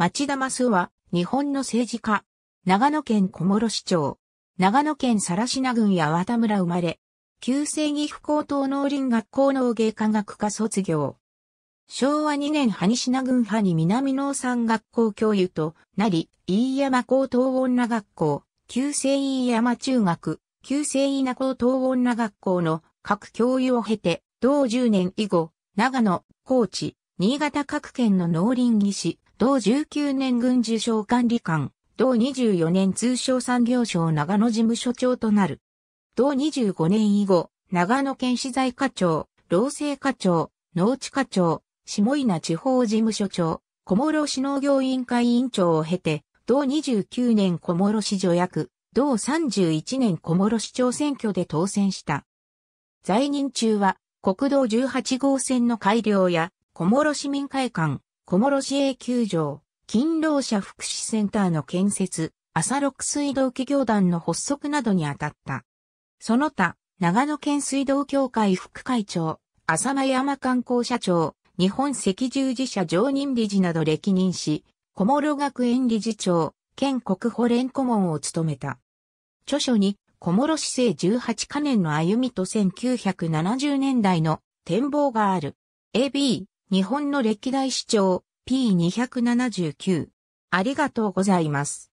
町田マスは、日本の政治家。長野県小諸市長。長野県更科郡八幡村生まれ。旧正岐阜高等農林学校農芸科学科卒業。昭和2年萩品郡派に南農産学校教諭となり、飯山高等女学校、旧正飯山中学、旧制稲高等女学校の各教諭を経て、同10年以後、長野、高知、新潟各県の農林技師、同19年軍事省管理官、同24年通商産業省長野事務所長となる。同25年以後、長野県資材課長、労政課長、農地課長、下稲地方事務所長、小諸市農業委員会委員長を経て、同29年小諸市助役、同31年小諸市長選挙で当選した。在任中は、国道18号線の改良や、小諸市民会館、小諸市営球場、勤労者福祉センターの建設、朝六水道企業団の発足などに当たった。その他、長野県水道協会副会長、浅間山観光社長、日本赤十字社常任理事など歴任し、小諸学園理事長、県国保連顧問を務めた。著書に、小諸市政18カ年の歩みと1970年代の展望がある。AB、日本の歴代市長、P279。ありがとうございます。